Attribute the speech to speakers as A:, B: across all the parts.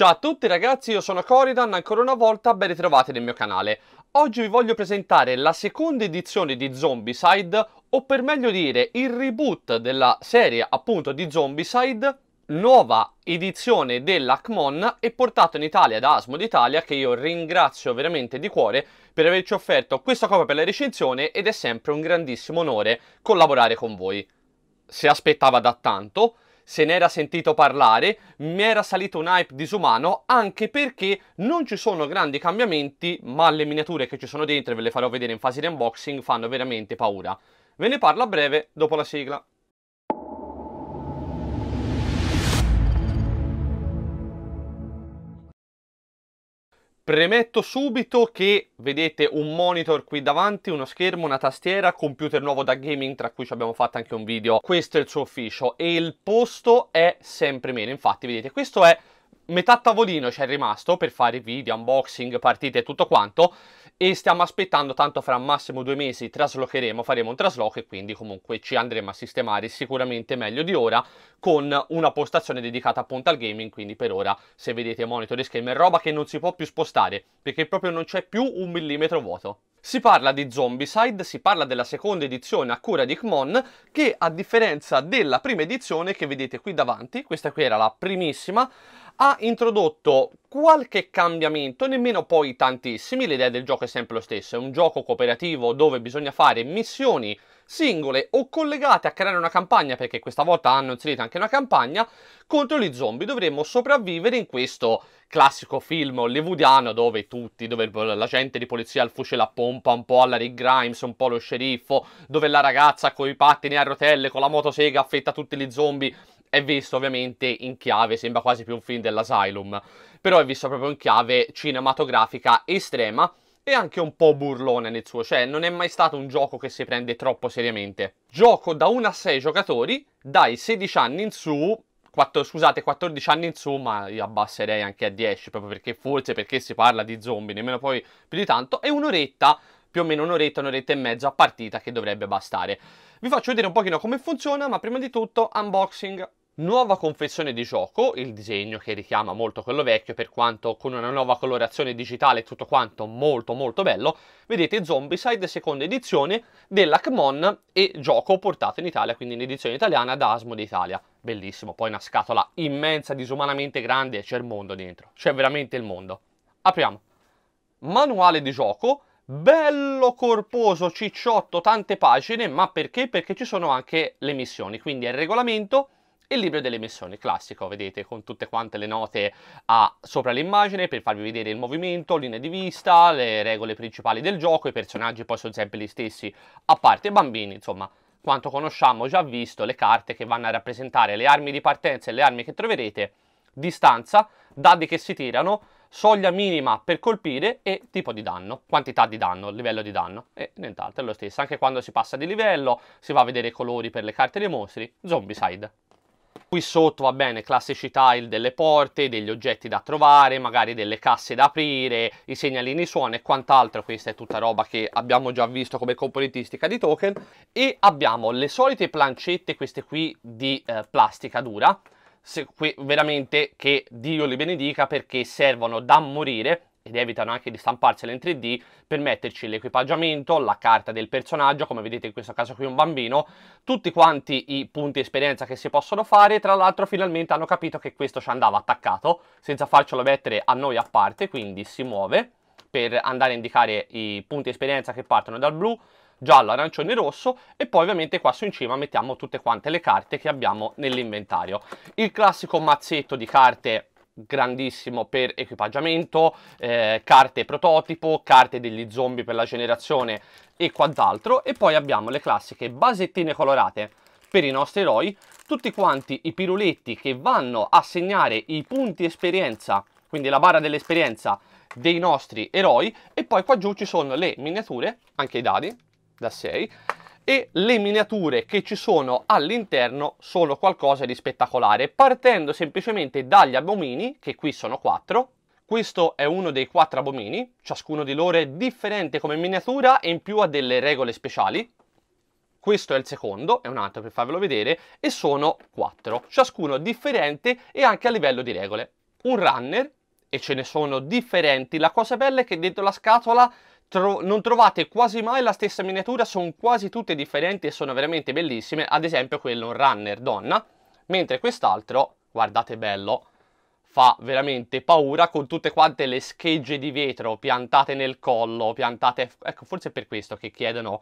A: Ciao a tutti ragazzi, io sono Coridan, ancora una volta ben ritrovati nel mio canale. Oggi vi voglio presentare la seconda edizione di Zombicide, o per meglio dire il reboot della serie appunto di Zombicide, nuova edizione dell'Acmon e portato in Italia da Asmo d'Italia che io ringrazio veramente di cuore per averci offerto questa copia per la recensione ed è sempre un grandissimo onore collaborare con voi. Se aspettava da tanto, se ne era sentito parlare, mi era salito un hype disumano anche perché non ci sono grandi cambiamenti, ma le miniature che ci sono dentro, ve le farò vedere in fase di unboxing, fanno veramente paura. Ve ne parlo a breve dopo la sigla. Premetto subito che vedete un monitor qui davanti, uno schermo, una tastiera, computer nuovo da gaming tra cui ci abbiamo fatto anche un video. Questo è il suo ufficio e il posto è sempre meno. Infatti vedete questo è metà tavolino ci rimasto per fare video, unboxing, partite e tutto quanto e stiamo aspettando tanto fra massimo due mesi traslocheremo, faremo un trasloco e quindi comunque ci andremo a sistemare sicuramente meglio di ora con una postazione dedicata appunto al gaming quindi per ora se vedete monitor e schermo è roba che non si può più spostare perché proprio non c'è più un millimetro vuoto. Si parla di Zombicide, si parla della seconda edizione a cura di Kmon, che a differenza della prima edizione che vedete qui davanti, questa qui era la primissima, ha introdotto qualche cambiamento, nemmeno poi tantissimi, l'idea del gioco è sempre lo stesso, è un gioco cooperativo dove bisogna fare missioni singole o collegate a creare una campagna, perché questa volta hanno inserito anche una campagna, contro gli zombie. Dovremmo sopravvivere in questo classico film hollywoodiano dove tutti, dove l'agente di polizia al fucile a pompa, un po' alla Rick Grimes, un po' lo sceriffo, dove la ragazza con i pattini a rotelle, con la motosega affetta tutti gli zombie è visto ovviamente in chiave, sembra quasi più un film dell'Asylum, però è visto proprio in chiave cinematografica estrema e anche un po' burlone nel suo, cioè non è mai stato un gioco che si prende troppo seriamente. Gioco da 1 a 6 giocatori, dai 16 anni in su, 4, scusate 14 anni in su, ma io abbasserei anche a 10, proprio perché forse perché si parla di zombie, nemmeno poi più di tanto, e un'oretta più o meno un'oretta, un'oretta e mezza a partita che dovrebbe bastare. Vi faccio vedere un pochino come funziona, ma prima di tutto unboxing. Nuova confezione di gioco, il disegno che richiama molto quello vecchio per quanto con una nuova colorazione digitale e tutto quanto molto molto bello. Vedete Zombicide, seconda edizione dell'Acmon e gioco portato in Italia, quindi in edizione italiana da Asmo d'Italia, Bellissimo, poi una scatola immensa, disumanamente grande e c'è il mondo dentro. C'è veramente il mondo. Apriamo. Manuale di gioco, bello corposo, cicciotto, tante pagine, ma perché? Perché ci sono anche le missioni, quindi è il regolamento il libro delle missioni classico, vedete, con tutte quante le note a, sopra l'immagine per farvi vedere il movimento, linee di vista, le regole principali del gioco, i personaggi poi sono sempre gli stessi, a parte i bambini, insomma, quanto conosciamo già visto le carte che vanno a rappresentare le armi di partenza e le armi che troverete, distanza, dadi che si tirano, soglia minima per colpire e tipo di danno, quantità di danno, livello di danno e nient'altro, è lo stesso, anche quando si passa di livello si va a vedere i colori per le carte dei mostri, zombie side. Qui sotto va bene, classici tile delle porte, degli oggetti da trovare, magari delle casse da aprire, i segnalini suono e quant'altro. Questa è tutta roba che abbiamo già visto come componentistica di token. E abbiamo le solite plancette, queste qui di eh, plastica dura, se, qui, veramente che Dio li benedica perché servono da morire ed evitano anche di stamparsela in 3D per metterci l'equipaggiamento, la carta del personaggio, come vedete in questo caso qui un bambino, tutti quanti i punti esperienza che si possono fare, tra l'altro finalmente hanno capito che questo ci andava attaccato, senza farcelo mettere a noi a parte, quindi si muove per andare a indicare i punti esperienza che partono dal blu, giallo, arancione e rosso e poi ovviamente qua su in cima mettiamo tutte quante le carte che abbiamo nell'inventario. Il classico mazzetto di carte grandissimo per equipaggiamento, eh, carte prototipo, carte degli zombie per la generazione e quant'altro. E poi abbiamo le classiche basettine colorate per i nostri eroi, tutti quanti i piruletti che vanno a segnare i punti esperienza, quindi la barra dell'esperienza dei nostri eroi e poi qua giù ci sono le miniature, anche i dadi da 6 e le miniature che ci sono all'interno sono qualcosa di spettacolare, partendo semplicemente dagli abomini, che qui sono quattro, questo è uno dei quattro abomini, ciascuno di loro è differente come miniatura e in più ha delle regole speciali. Questo è il secondo, è un altro per farvelo vedere, e sono quattro, ciascuno differente e anche a livello di regole. Un runner, e ce ne sono differenti, la cosa bella è che dentro la scatola Tro non trovate quasi mai la stessa miniatura, sono quasi tutte differenti e sono veramente bellissime, ad esempio quello un runner donna, mentre quest'altro, guardate bello, fa veramente paura con tutte quante le schegge di vetro piantate nel collo, piantate... Ecco, forse è per questo che chiedono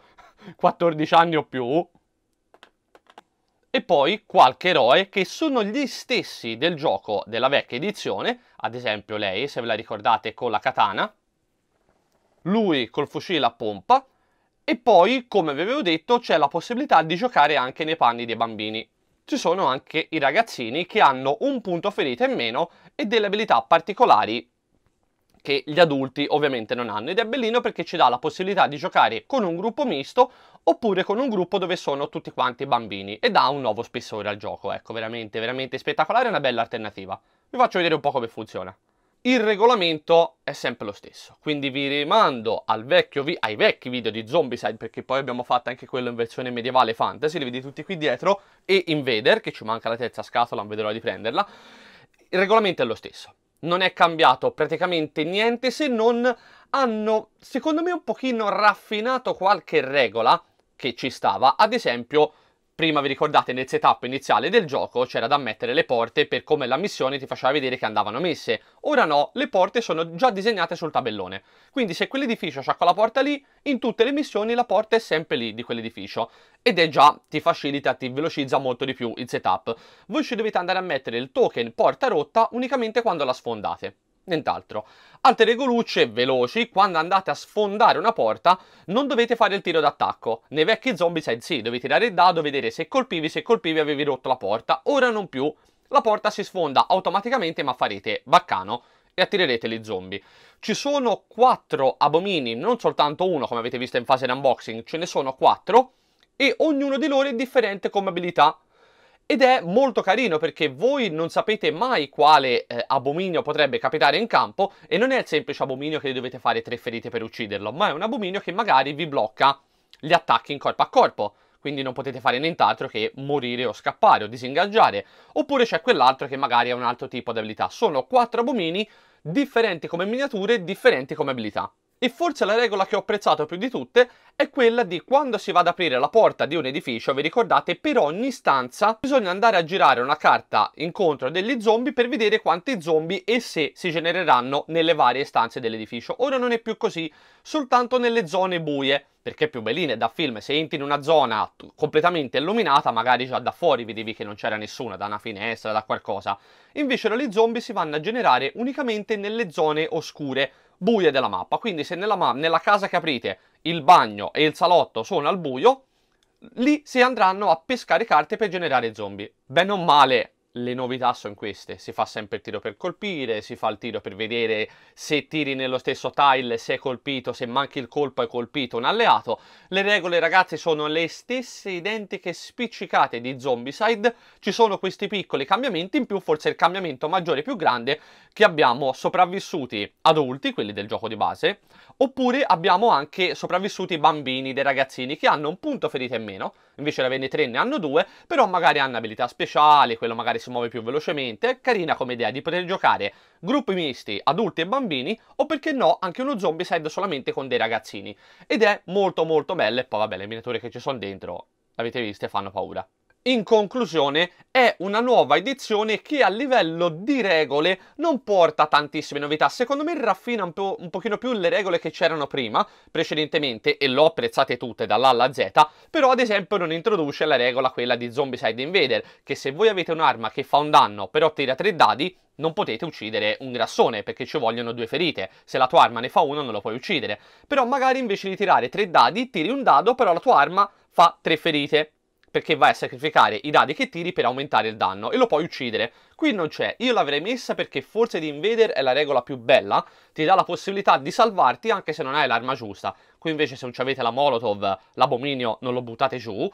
A: 14 anni o più. E poi qualche eroe che sono gli stessi del gioco della vecchia edizione, ad esempio lei, se ve la ricordate, con la katana, lui col fucile a pompa e poi, come vi avevo detto, c'è la possibilità di giocare anche nei panni dei bambini. Ci sono anche i ragazzini che hanno un punto ferita in meno e delle abilità particolari che gli adulti ovviamente non hanno ed è bellino perché ci dà la possibilità di giocare con un gruppo misto oppure con un gruppo dove sono tutti quanti bambini e dà un nuovo spessore al gioco, ecco veramente veramente spettacolare, una bella alternativa. Vi faccio vedere un po' come funziona il regolamento è sempre lo stesso. Quindi vi rimando vi ai vecchi video di Zombicide, perché poi abbiamo fatto anche quello in versione medievale fantasy, li vedete tutti qui dietro, e Invader, che ci manca la terza scatola, non vedrò di prenderla. Il regolamento è lo stesso. Non è cambiato praticamente niente se non hanno, secondo me, un pochino raffinato qualche regola che ci stava. Ad esempio, prima vi ricordate nel setup iniziale del gioco c'era da mettere le porte per come la missione ti faceva vedere che andavano messe. Ora no, le porte sono già disegnate sul tabellone. Quindi se quell'edificio c'ha quella porta lì, in tutte le missioni la porta è sempre lì di quell'edificio. Ed è già, ti facilita, ti velocizza molto di più il setup. Voi ci dovete andare a mettere il token porta rotta unicamente quando la sfondate nient'altro. Altre regolucce veloci, quando andate a sfondare una porta non dovete fare il tiro d'attacco. Nei vecchi zombie side sì, devi tirare il dado, vedere se colpivi, se colpivi avevi rotto la porta, ora non più. La porta si sfonda automaticamente ma farete baccano e attirerete gli zombie. Ci sono quattro abomini, non soltanto uno come avete visto in fase di unboxing, ce ne sono quattro e ognuno di loro è differente come abilità. Ed è molto carino perché voi non sapete mai quale eh, abominio potrebbe capitare in campo e non è il semplice abominio che dovete fare tre ferite per ucciderlo, ma è un abominio che magari vi blocca gli attacchi in corpo a corpo. Quindi non potete fare nient'altro che morire o scappare o disingaggiare. Oppure c'è quell'altro che magari ha un altro tipo di abilità. Sono quattro abomini differenti come miniature, differenti come abilità. E forse la regola che ho apprezzato più di tutte è quella di quando si va ad aprire la porta di un edificio, vi ricordate, per ogni stanza bisogna andare a girare una carta incontro degli zombie per vedere quanti zombie e se si genereranno nelle varie stanze dell'edificio. Ora non è più così, soltanto nelle zone buie, perché più belline da film, se entri in una zona completamente illuminata, magari già da fuori vedevi che non c'era nessuno, da una finestra, da qualcosa. Invece gli zombie si vanno a generare unicamente nelle zone oscure, buie della mappa. Quindi se nella, ma nella casa che aprite il bagno e il salotto sono al buio, lì si andranno a pescare carte per generare zombie. Bene o male, le novità sono queste, si fa sempre il tiro per colpire, si fa il tiro per vedere se tiri nello stesso tile, se è colpito, se manchi il colpo è colpito un alleato. Le regole ragazzi sono le stesse identiche spiccicate di Zombicide, ci sono questi piccoli cambiamenti, in più forse il cambiamento maggiore e più grande che abbiamo sopravvissuti adulti, quelli del gioco di base, oppure abbiamo anche sopravvissuti bambini, dei ragazzini che hanno un punto ferita in meno, invece la VN3 ne hanno due, però magari hanno abilità speciali, quello magari si muove più velocemente, carina come idea di poter giocare gruppi misti, adulti e bambini, o perché no anche uno zombie serve solamente con dei ragazzini, ed è molto molto bella e poi vabbè le miniature che ci sono dentro, l'avete viste, fanno paura. In conclusione, è una nuova edizione che a livello di regole non porta tantissime novità, secondo me raffina un, po', un pochino più le regole che c'erano prima, precedentemente, e l'ho apprezzate tutte dall'A alla Z, però ad esempio non introduce la regola quella di Zombicide Invader, che se voi avete un'arma che fa un danno però tira tre dadi, non potete uccidere un grassone perché ci vogliono due ferite, se la tua arma ne fa uno non lo puoi uccidere, però magari invece di tirare tre dadi tiri un dado però la tua arma fa tre ferite, perché vai a sacrificare i dadi che tiri per aumentare il danno e lo puoi uccidere. Qui non c'è, io l'avrei messa perché forse di Invader è la regola più bella, ti dà la possibilità di salvarti anche se non hai l'arma giusta. Qui invece se non avete la Molotov, l'abominio non lo buttate giù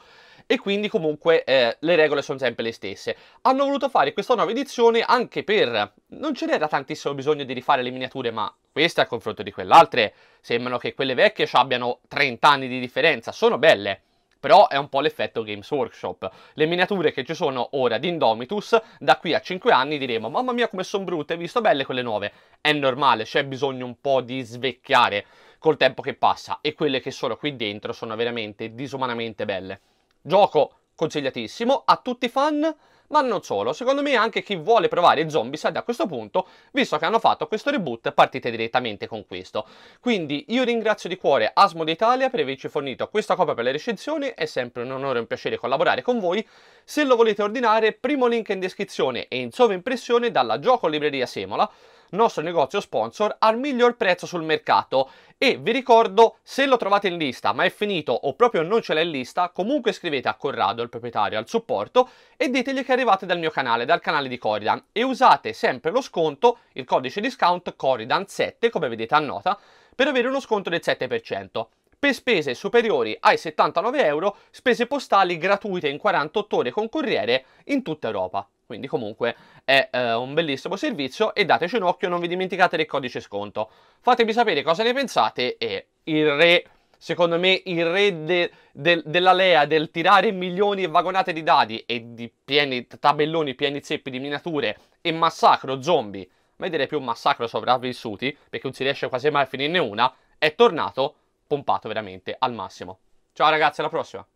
A: e quindi comunque eh, le regole sono sempre le stesse. Hanno voluto fare questa nuova edizione anche per... non ce n'era tantissimo bisogno di rifare le miniature, ma queste a confronto di quell'altre sembrano che quelle vecchie abbiano 30 anni di differenza, sono belle però è un po' l'effetto Games Workshop. Le miniature che ci sono ora di Indomitus, da qui a 5 anni diremo mamma mia come sono brutte, hai visto belle quelle nuove? È normale, c'è bisogno un po' di svecchiare col tempo che passa e quelle che sono qui dentro sono veramente disumanamente belle. Gioco consigliatissimo a tutti i fan ma non solo. Secondo me anche chi vuole provare Zombicide a questo punto, visto che hanno fatto questo reboot, partite direttamente con questo. Quindi io ringrazio di cuore Asmo d'Italia per averci fornito questa copia per la recensioni, è sempre un onore e un piacere collaborare con voi. Se lo volete ordinare, primo link in descrizione e in sovraimpressione dalla Gioco Libreria Semola, nostro negozio sponsor al miglior prezzo sul mercato e vi ricordo se lo trovate in lista ma è finito o proprio non ce l'è in lista comunque scrivete a Corrado il proprietario al supporto e ditegli che arrivate dal mio canale dal canale di Coridan e usate sempre lo sconto il codice discount Coridan 7 come vedete a nota per avere uno sconto del 7% per spese superiori ai 79 euro, spese postali gratuite in 48 ore con corriere in tutta Europa. Quindi comunque è eh, un bellissimo servizio e dateci un occhio, non vi dimenticate del codice sconto. Fatemi sapere cosa ne pensate e il re secondo me il re de, de, della Lea del tirare milioni e vagonate di dadi e di pieni tabelloni, pieni zeppi di miniature e massacro zombie, ma direi più un massacro sopravvissuti, perché non si riesce quasi mai a finirne una, è tornato pompato veramente al massimo. Ciao ragazzi, alla prossima!